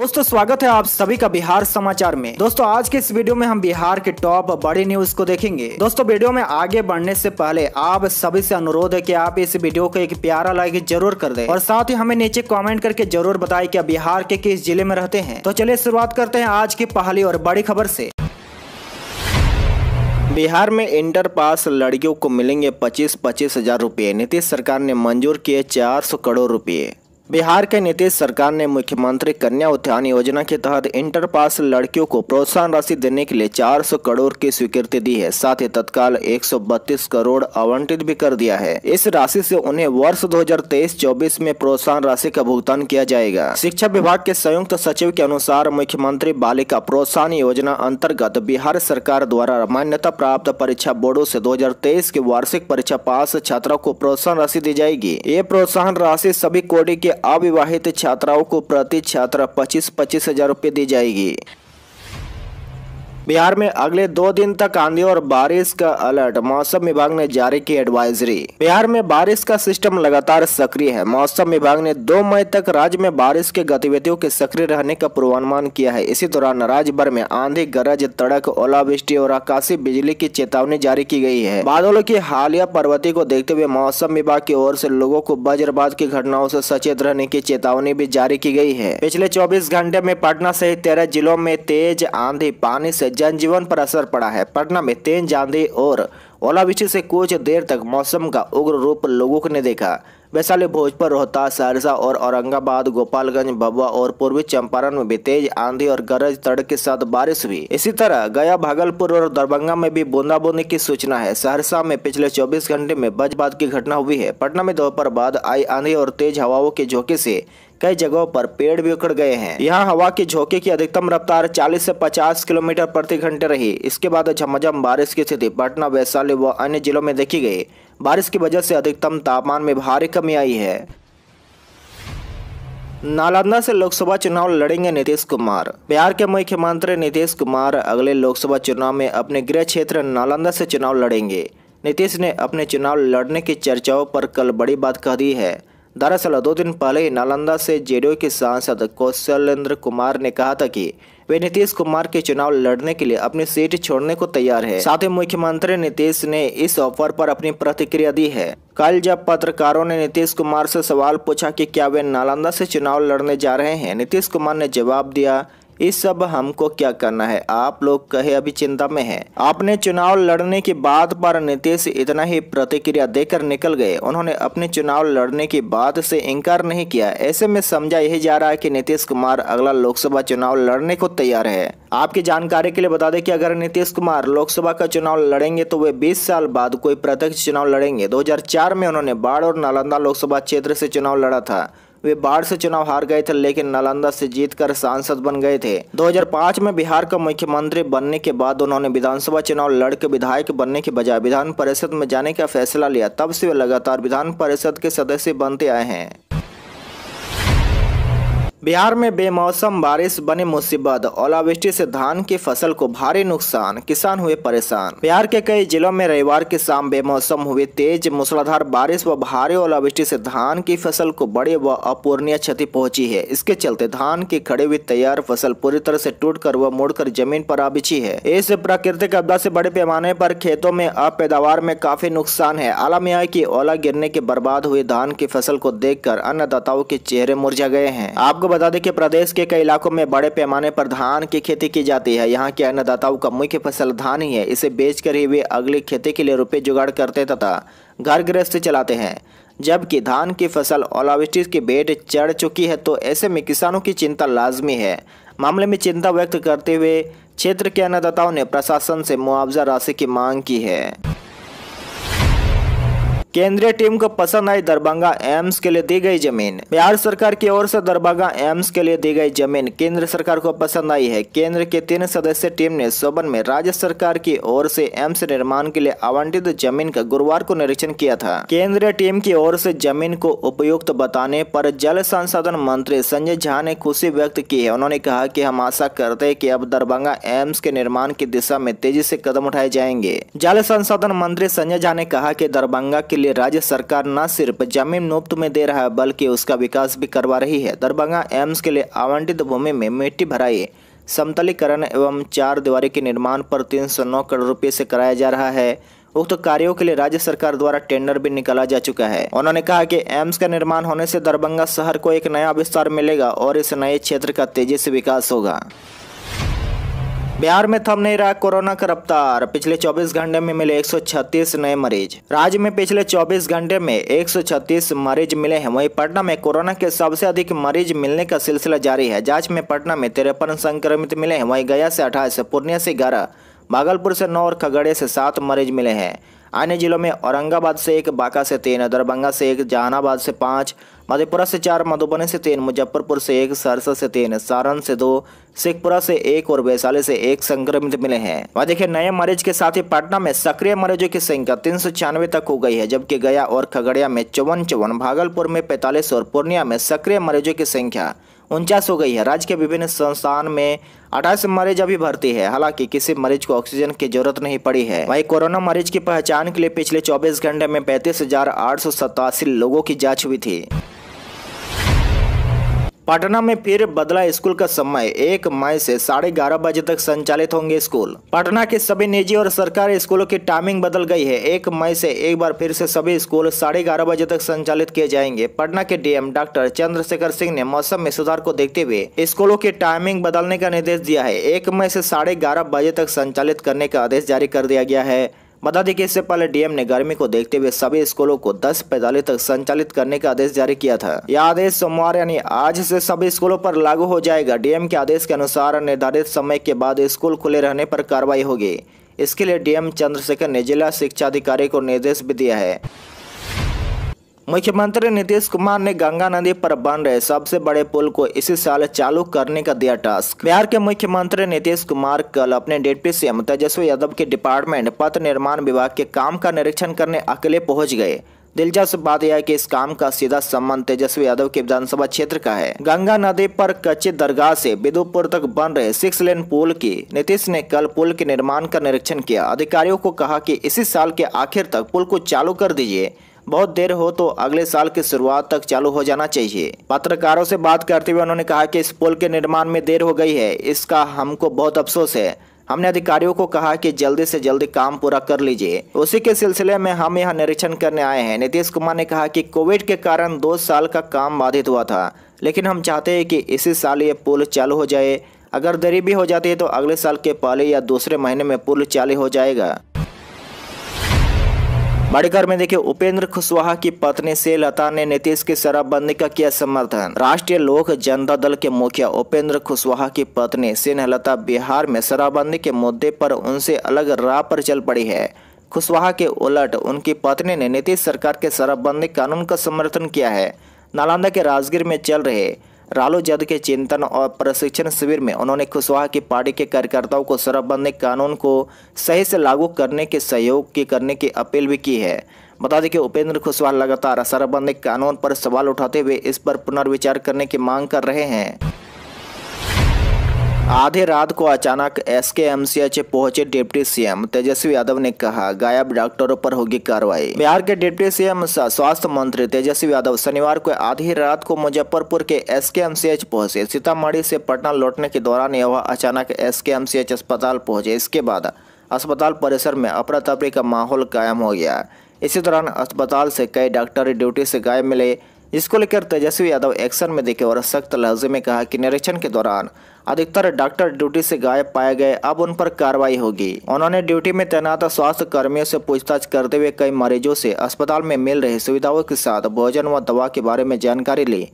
दोस्तों स्वागत है आप सभी का बिहार समाचार में दोस्तों आज के इस वीडियो में हम बिहार के टॉप बड़ी न्यूज को देखेंगे दोस्तों वीडियो में आगे बढ़ने से पहले आप सभी से अनुरोध है कि आप इस वीडियो को एक प्यारा लाइक जरूर कर दें और साथ ही हमें नीचे कमेंट करके जरूर बताएं कि आप बिहार के किस जिले में रहते हैं तो चलिए शुरुआत करते हैं आज की पहली और बड़ी खबर ऐसी बिहार में इंटर पास लड़कियों को मिलेंगे पच्चीस पच्चीस हजार रूपए नीतीश सरकार ने मंजूर किए चार सौ करोड़ रूपए बिहार के नीतीश सरकार ने मुख्यमंत्री कन्या उत्थान योजना के तहत इंटर पास लड़कियों को प्रोत्साहन राशि देने के लिए 400 करोड़ की स्वीकृति दी है साथ ही तत्काल 132 करोड़ आवंटित भी कर दिया है इस राशि से उन्हें वर्ष 2023-24 में प्रोत्साहन राशि का भुगतान किया जाएगा शिक्षा विभाग के संयुक्त सचिव के अनुसार मुख्यमंत्री बालिका प्रोत्साहन योजना अंतर्गत बिहार सरकार द्वारा मान्यता प्राप्त परीक्षा बोर्डो ऐसी दो के वार्षिक परीक्षा पास छात्रों को प्रोत्साहन राशि दी जाएगी ये प्रोत्साहन राशि सभी कोडी के अविवाहित छात्राओं को प्रति छात्रा पच्चीस पच्चीस हजार रुपये दी जाएगी बिहार में अगले दो दिन तक आंधी और बारिश का अलर्ट मौसम विभाग ने जारी की एडवाइजरी बिहार में बारिश का सिस्टम लगातार सक्रिय है मौसम विभाग ने दो मई तक राज्य में बारिश के गतिविधियों के सक्रिय रहने का पूर्वानुमान किया है इसी दौरान राज्य भर में आंधी गरज तड़क ओलावृष्टि और आकाशीय बिजली की चेतावनी जारी की गयी है बादलों की हालिया पर्वती को देखते हुए मौसम विभाग की ओर ऐसी लोगों को वज्रपात की घटनाओं ऐसी सचेत रहने की चेतावनी भी जारी की गयी है पिछले चौबीस घंटे में पटना सहित तेरह जिलों में तेज आंधी पानी ऐसी जनजीवन पर असर पड़ा है पटना में तेज आंधी और ओलावृष्टि से कुछ देर तक मौसम का उग्र रूप लोगों ने देखा वैशाली भोजपुर रोहतास सहरसा और औरंगाबाद गोपालगंज भभुआ और पूर्वी चंपारण में भी तेज आंधी और गरज तड़ के साथ बारिश हुई इसी तरह गया भागलपुर और दरभंगा में भी बूंदाबूंदी की सूचना है सहरसा में पिछले 24 घंटे में बजबाद की घटना हुई है पटना में दोपहर बाद आई आंधी और तेज हवाओं के झोंके से कई जगहों पर पेड़ भी उखड़ गए हैं यहाँ हवा के झोंके की अधिकतम रफ्तार 40 से 50 किलोमीटर प्रति घंटे रही इसके बाद झमझम बारिश की स्थिति पटना वैशाली व अन्य जिलों में देखी गई बारिश की वजह से अधिकतम तापमान में भारी कमी आई है नालंदा से लोकसभा चुनाव लड़ेंगे नीतीश कुमार बिहार के मुख्यमंत्री नीतीश कुमार अगले लोकसभा चुनाव में अपने गृह क्षेत्र नालंदा से चुनाव लड़ेंगे नीतीश ने अपने चुनाव लड़ने की चर्चाओं पर कल बड़ी बात कह दी है दरअसल दो दिन पहले ही नालंदा से जेडीयू के सांसद कौशलेंद्र कुमार ने कहा था कि वे नीतीश कुमार के चुनाव लड़ने के लिए अपनी सीट छोड़ने को तैयार है साथ ही मुख्यमंत्री नीतीश ने इस ऑफर पर अपनी प्रतिक्रिया दी है कल जब पत्रकारों ने नीतीश कुमार से सवाल पूछा कि क्या वे नालंदा से चुनाव लड़ने जा रहे हैं नीतीश कुमार ने जवाब दिया इस सब हमको क्या करना है आप लोग कहे अभी चिंता में है आपने चुनाव लड़ने के बाद पर नीतीश इतना ही प्रतिक्रिया देकर निकल गए उन्होंने अपने चुनाव लड़ने की बात से इनकार नहीं किया ऐसे में समझा यही जा रहा है कि नीतीश कुमार अगला लोकसभा चुनाव लड़ने को तैयार है आपकी जानकारी के लिए बता दें कि अगर नीतीश कुमार लोकसभा का चुनाव लड़ेंगे तो वे 20 साल बाद कोई प्रत्यक्ष चुनाव लड़ेंगे 2004 में उन्होंने बाढ़ और नालंदा लोकसभा क्षेत्र से चुनाव लड़ा था वे बाढ़ से चुनाव हार गए थे लेकिन नालंदा से जीतकर सांसद बन गए थे 2005 में बिहार का मुख्यमंत्री बनने के बाद उन्होंने विधानसभा चुनाव लड़के विधायक बनने के बजाय विधान परिषद में जाने का फैसला लिया तब से वे लगातार विधान परिषद के सदस्य बनते आए हैं बिहार में बेमौसम बारिश बने मुसीबत ओलावृष्टि से धान की फसल को भारी नुकसान किसान हुए परेशान बिहार के कई जिलों में रविवार की शाम बेमौसम हुए तेज मूसलाधार बारिश व भारी ओलावृष्टि से धान की फसल को बड़ी व अपूर्णीय क्षति पहुंची है इसके चलते धान की खड़ी हुई तैयार फसल पूरी तरह से कर व मुड़कर जमीन पर आ बिछी है इस प्राकृतिक आपदा से बड़े पैमाने पर खेतों में अब पैदावार में काफी नुकसान है आलम यह की ओला गिरने के बर्बाद हुए धान की फसल को कर अन्नदाताओं के चेहरे मुरझा गए हैं आपको बता दें कि प्रदेश के कई इलाकों में बड़े पैमाने पर धान की खेती की जाती है यहाँ के अन्नदाताओं का मुख्य फसल धान ही है इसे बेचकर ही वे अगली खेती के लिए रुपये जुगाड़ करते तथा घर गृहस्थ चलाते हैं जबकि धान की फसल ओलावृष्टि की बेट चढ़ चुकी है तो ऐसे में किसानों की चिंता लाजमी है मामले में चिंता व्यक्त करते हुए क्षेत्र के अन्नदाताओं ने प्रशासन से मुआवजा राशि की मांग की है केंद्रीय टीम को पसंद आई दरभंगा एम्स के लिए दी गई जमीन बिहार सरकार की ओर से दरभंगा एम्स के लिए दी गई जमीन केंद्र सरकार को पसंद आई है केंद्र के तीन सदस्य टीम ने सोबन में राज्य सरकार की ओर से एम्स निर्माण के लिए आवंटित जमीन का गुरुवार को निरीक्षण किया था केंद्रीय टीम की ओर से जमीन को उपयुक्त बताने पर जल संसाधन मंत्री संजय झा ने खुशी व्यक्त की है उन्होंने कहा की हम आशा करते हैं की अब दरभंगा एम्स के निर्माण की दिशा में तेजी से कदम उठाए जाएंगे जल संसाधन मंत्री संजय झा ने कहा की दरभंगा के लिए राज्य सरकार न सिर्फ जमीन मुफ्त में दे रहा है बल्कि उसका विकास भी करवा रही है दरभंगा एम्स के लिए आवंटित भूमि में मिट्टी भराई समतलीकरण एवं चार दीवारी के निर्माण पर तीन सौ नौ करोड़ रुपये से कराया जा रहा है उक्त तो कार्यों के लिए राज्य सरकार द्वारा टेंडर भी निकाला जा चुका है उन्होंने कहा कि एम्स का निर्माण होने से दरभंगा शहर को एक नया विस्तार मिलेगा और इस नए क्षेत्र का तेजी से विकास होगा बिहार में थम नहीं रहा कोरोना का रफ्तार पिछले 24 घंटे में मिले 136 नए मरीज राज्य में पिछले 24 घंटे में 136 मरीज मिले हैं वहीं पटना में कोरोना के सबसे अधिक मरीज मिलने का सिलसिला जारी है जांच में पटना में तिरपन संक्रमित मिले हैं वहीं गया से अठाईस पूर्णिया से ग्यारह भागलपुर से नौ और खगड़े से सात मरीज मिले हैं अन्य जिलों में औरंगाबाद से एक बांका से तीन दरभंगा से एक जहानाबाद से पाँच मधेपुरा से चार मधुबनी से तीन मुजफ्फरपुर से एक सहरसा से तीन सारण से दो शेखपुरा से एक और वैशाली से एक संक्रमित मिले हैं वह देखिए नए मरीज के साथ ही पटना में सक्रिय मरीजों की संख्या तीन सौ छियानवे तक हो गई है जबकि गया और खगड़िया में चौवन चौवन भागलपुर में पैंतालीस और पूर्णिया में सक्रिय मरीजों की संख्या उनचास हो गई है राज्य के विभिन्न संस्थान में अठाईस मरीज अभी भर्ती है हालांकि किसी मरीज को ऑक्सीजन की जरूरत नहीं पड़ी है वहीं कोरोना मरीज की पहचान के लिए पिछले 24 घंटे में पैंतीस लोगों की जांच हुई थी पटना में फिर बदला स्कूल का समय एक मई से साढ़े ग्यारह बजे तक संचालित होंगे स्कूल पटना के सभी निजी और सरकारी स्कूलों की टाइमिंग बदल गई है एक मई से एक बार फिर से सभी स्कूल साढ़े ग्यारह बजे तक संचालित किए जाएंगे पटना के डीएम डॉक्टर चंद्रशेखर सिंह ने मौसम में सुधार को देखते हुए स्कूलों की टाइमिंग बदलने का निर्देश दिया है एक मई से साढ़े बजे तक संचालित करने का आदेश जारी कर दिया गया है बता दें कि इससे पहले डीएम ने गर्मी को देखते हुए सभी स्कूलों को दस पैतालीस तक संचालित करने का आदेश जारी किया था यह आदेश सोमवार यानी आज से सभी स्कूलों पर लागू हो जाएगा डीएम के आदेश के अनुसार निर्धारित समय के बाद स्कूल खुले रहने पर कार्रवाई होगी इसके लिए डीएम चंद्रशेखर ने जिला शिक्षा अधिकारी को निर्देश भी दिया है मुख्यमंत्री नीतीश कुमार ने गंगा नदी पर बन रहे सबसे बड़े पुल को इसी साल चालू करने का दिया टास्क बिहार के मुख्यमंत्री नीतीश कुमार कल अपने डिप्टी सीएम तेजस्वी यादव के डिपार्टमेंट पथ निर्माण विभाग के काम का निरीक्षण करने अकेले पहुंच गए दिलचस्प बात यह है कि इस काम का सीधा संबंध तेजस्वी यादव के विधानसभा क्षेत्र का है गंगा नदी पर कच्चे दरगाह से बिदुपुर तक बन रहे सिक्स लेन पुल की नीतीश ने कल पुल के निर्माण का निरीक्षण किया अधिकारियों को कहा कि इसी साल के आखिर तक पुल को चालू कर दीजिए बहुत देर हो तो अगले साल की शुरुआत तक चालू हो जाना चाहिए पत्रकारों से बात करते हुए उन्होंने कहा कि इस पुल के निर्माण में देर हो गई है इसका हमको बहुत अफसोस है हमने अधिकारियों को कहा कि जल्दी से जल्दी काम पूरा कर लीजिए उसी के सिलसिले में हम यहाँ निरीक्षण करने आए हैं नीतीश कुमार ने कहा कि कोविड के कारण दो साल का काम बाधित हुआ था लेकिन हम चाहते हैं कि इसी साल ये पुल चालू हो जाए अगर देरी भी हो जाती है तो अगले साल के पहले या दूसरे महीने में पुल चालू हो जाएगा मणिकर में देखिए उपेंद्र कुशवाहा की पत्नी से लता ने नीतीश की शराबबंदी का किया समर्थन राष्ट्रीय लोक जनता दल के मुखिया उपेंद्र कुशवाहा की पत्नी सिन्हलता बिहार में शराबबंदी के मुद्दे पर उनसे अलग राह पर चल पड़ी है कुशवाहा के उलट उनकी पत्नी ने नीतीश सरकार के शराबबंदी कानून का समर्थन किया है नालंदा के राजगीर में चल रहे रालू जद के चिंतन और प्रशिक्षण शिविर में उन्होंने कुशवाहा की पार्टी के कार्यकर्ताओं को शराबबंदी कानून को सही से लागू करने के सहयोग की करने की अपील भी की है बता दें कि उपेंद्र कुशवाहा लगातार शराबबंदी कानून पर सवाल उठाते हुए इस पर पुनर्विचार करने की मांग कर रहे हैं आधे रात को अचानक S K M C H पहुंचे डिप्टी सीएम तेजस्वी यादव ने कहा गायब डॉक्टरों पर होगी कार्रवाई बिहार के डिप्टी सीएम स्वास्थ्य मंत्री तेजस्वी यादव शनिवार को आधी रात को मुजफ्फरपुर के S K M C H पहुंचे सीतामढ़ी से पटना लौटने के दौरान यह अचानक S K M C H अस्पताल पहुंचे इसके बाद अस्पताल परिसर में अफरा तफरी का माहौल कायम हो गया इसी दौरान अस्पताल से कई डॉक्टर ड्यूटी से गायब मिले इसको लेकर तेजस्वी यादव एक्शन में देखे और सख्त लहजे में कहा कि निरीक्षण के दौरान अधिकतर डॉक्टर ड्यूटी से गायब पाए गए अब उन पर कार्रवाई होगी उन्होंने ड्यूटी में तैनात स्वास्थ्य कर्मियों से पूछताछ करते हुए कई मरीजों से अस्पताल में मिल रही सुविधाओं के साथ भोजन व दवा के बारे में जानकारी ली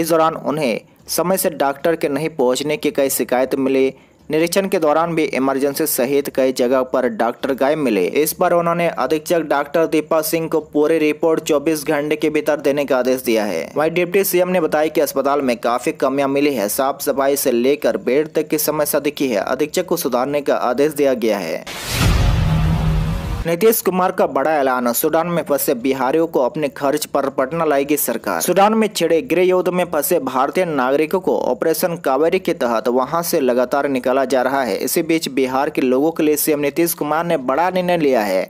इस दौरान उन्हें समय से डॉक्टर के नहीं पहुँचने की कई शिकायत मिली निरीक्षण के दौरान भी इमरजेंसी सहित कई जगह पर डॉक्टर गायब मिले इस पर उन्होंने अधीक्षक डॉक्टर दीपा सिंह को पूरी रिपोर्ट 24 घंटे के भीतर देने का आदेश दिया है वही डिप्टी सीएम ने बताया कि अस्पताल में काफी कमियां मिली है साफ सफाई से लेकर बेड तक की समस्या दिखी है अधीक्षक को सुधारने का आदेश दिया गया है नीतीश कुमार का बड़ा ऐलान सूडान में फंसे बिहारियों को अपने खर्च पर पटना लाएगी सरकार सूडान में छिड़े गृह युद्ध में फंसे भारतीय नागरिकों को ऑपरेशन कावेरी के तहत वहां से लगातार निकाला जा रहा है इसी बीच बिहार के लोगों के लिए सीएम नीतीश कुमार ने बड़ा निर्णय लिया है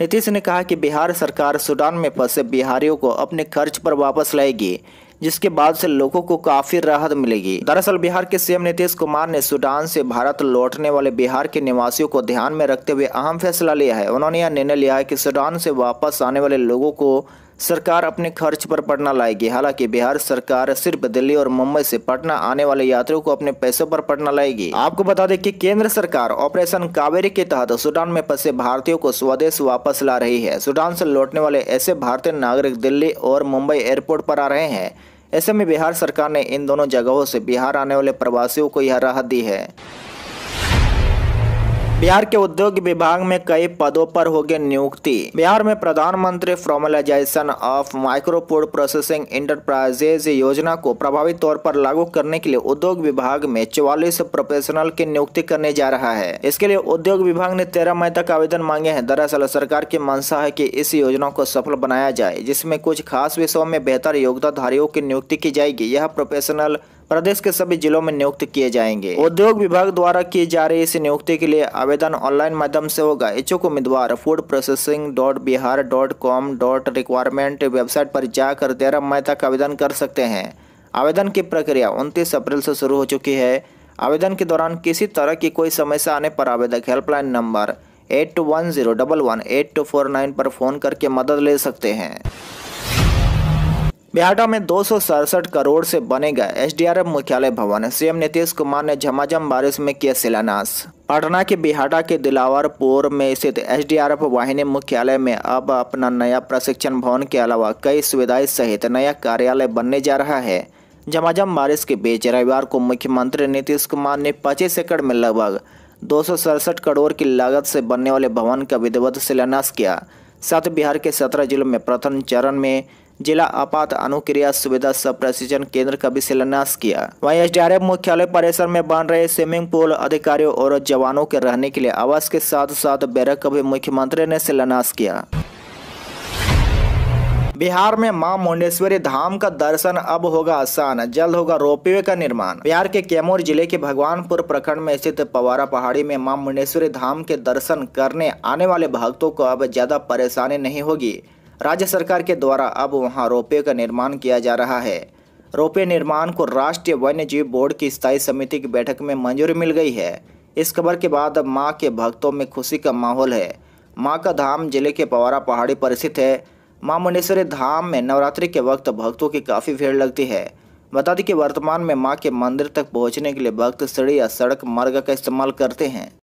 नीतीश ने कहा कि बिहार सरकार सूडान में फंसे बिहारियों को अपने खर्च पर वापस लाएगी जिसके बाद से लोगों को काफी राहत मिलेगी दरअसल बिहार के सीएम नीतीश कुमार ने सूडान से भारत लौटने वाले बिहार के निवासियों को ध्यान में रखते हुए अहम फैसला लिया है उन्होंने यह निर्णय लिया है कि सूडान से वापस आने वाले लोगों को सरकार अपने खर्च पर पटना लाएगी हालांकि बिहार सरकार सिर्फ दिल्ली और मुंबई से पटना आने वाले यात्रियों को अपने पैसों पर पटना लाएगी आपको बता दें कि केंद्र सरकार ऑपरेशन कावेरी के तहत सूडान में फंसे भारतीयों को स्वदेश वापस ला रही है सूडान से लौटने वाले ऐसे भारतीय नागरिक दिल्ली और मुंबई एयरपोर्ट पर आ रहे हैं ऐसे में बिहार सरकार ने इन दोनों जगहों से बिहार आने वाले प्रवासियों को यह राहत दी है बिहार के उद्योग विभाग में कई पदों पर होगी नियुक्ति बिहार में प्रधानमंत्री formalisation of micro food processing enterprises योजना को प्रभावी तौर पर लागू करने के लिए उद्योग विभाग में चौवालीस प्रोफेशनल की नियुक्ति करने जा रहा है इसके लिए उद्योग विभाग ने तेरह मई तक आवेदन मांगे हैं दरअसल सरकार की मंशा है की इस योजना को सफल बनाया जाए जिसमे कुछ खास विषयों में बेहतर योगदानधारियों की नियुक्ति की जाएगी यह प्रोफेशनल प्रदेश के सभी जिलों में नियुक्त किए जाएंगे उद्योग विभाग द्वारा किए जा रही इस नियुक्ति के लिए आवेदन ऑनलाइन माध्यम से होगा इच्छुक उम्मीदवार food processing dot Bihar dot com dot requirement website पर जाकर तेरह मई तक आवेदन कर सकते हैं आवेदन की प्रक्रिया उनतीस अप्रैल से शुरू हो चुकी है आवेदन के दौरान किसी तरह की कोई समस्या आने पर आवेदक helpline number eight one zero double one eight two four nine पर फ़ोन करके मदद ले सकते हैं बिहाटा में दो करोड़ से बनेगा एसडीआरएफ मुख्यालय भवन सीएम नीतीश कुमार ने झमाझम बारिश में किया शिलान्यास पटना के बिहाटा के दिलावरपुर में स्थित एसडीआरएफ वाहिनी मुख्यालय में अब अपना नया प्रशिक्षण भवन के अलावा कई सुविधाएं सहित नया कार्यालय बनने जा रहा है झमाझम बारिश के बीच रविवार को मुख्यमंत्री नीतीश कुमार ने पच्चीस एकड़ में लगभग दो करोड़ की लागत से बनने वाले भवन का विधिवत शिलान्यास किया साथ बिहार के सत्रह जिलों में प्रथम चरण में जिला आपात अनुक्रिया सुविधा सब प्रशिक्षण केंद्र का भी शिलान्यास किया वही एस मुख्यालय परिसर में बन रहे स्विमिंग पूल अधिकारियों और जवानों के रहने के लिए आवास के साथ साथ बैरक का भी मुख्यमंत्री ने शिलान्यास किया बिहार में मां मुंडेश्वरी धाम का दर्शन अब होगा आसान जल्द होगा रोपवे का निर्माण बिहार के कैमूर जिले के भगवानपुर प्रखंड में स्थित पवारा पहाड़ी में मां मुंडेश्वरी धाम के दर्शन करने आने वाले भक्तों को अब ज्यादा परेशानी नहीं होगी राज्य सरकार के द्वारा अब वहाँ रोपवे का निर्माण किया जा रहा है रोपवे निर्माण को राष्ट्रीय वन्य जीव बोर्ड की स्थायी समिति की बैठक में मंजूरी मिल गई है इस खबर के बाद अब माँ के भक्तों में खुशी का माहौल है माँ का धाम जिले के पवारा पहाड़ी पर स्थित है माँ मुंडेश्वरी धाम में नवरात्रि के वक्त भक्तों की काफ़ी भीड़ लगती है बता दें कि वर्तमान में माँ के मंदिर तक पहुँचने के लिए भक्त सड़ी या सड़क मार्ग का इस्तेमाल करते हैं